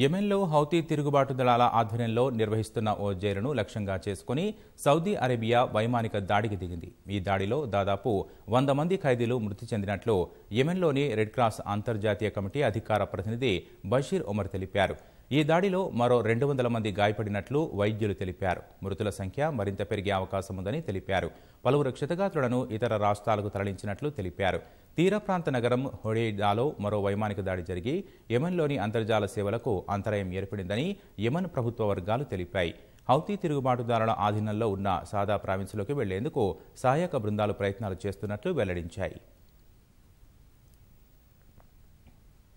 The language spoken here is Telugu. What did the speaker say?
యెమెన్లో హౌతీ తిరుగుబాటు దళాల ఆధ్వర్యంలో నిర్వహిస్తున్న ఓ జైలును లక్ష్యంగా చేసుకుని సౌదీ అరేబియా వైమానిక దాడికి దిగింది ఈ దాడిలో దాదాపు వంద మంది ఖైదీలు మృతి చెందినట్లు యెమెన్లోని రెడ్ క్రాస్ అంతర్జాతీయ కమిటీ అధికార ప్రతినిధి బషీర్ ఉమర్ తెలిపారు ఈ దాడిలో మరో రెండు వందల మంది గాయపడినట్లు వైద్యులు తెలిపారు మృతుల సంఖ్య మరింత పెరిగే అవకాశం ఉందని తెలిపారు పలువురు క్షతగాత్రులను ఇతర రాష్ట్రాలకు తరలించినట్లు తెలిపారు తీర ప్రాంత నగరం హొడేడాలో మరో వైమానిక దాడి జరిగి యమన్లోని అంతర్జాల సేవలకు అంతరాయం ఏర్పడిందని యమన్ ప్రభుత్వ వర్గాలు తెలిపాయి హౌతీ తిరుగుబాటుదారుల ఆధీనంలో ఉన్న సాదా ప్రావిన్స్లోకి వెళ్లేందుకు సహాయక బృందాలు ప్రయత్నాలు చేస్తున్నట్లు వెల్లడించాయి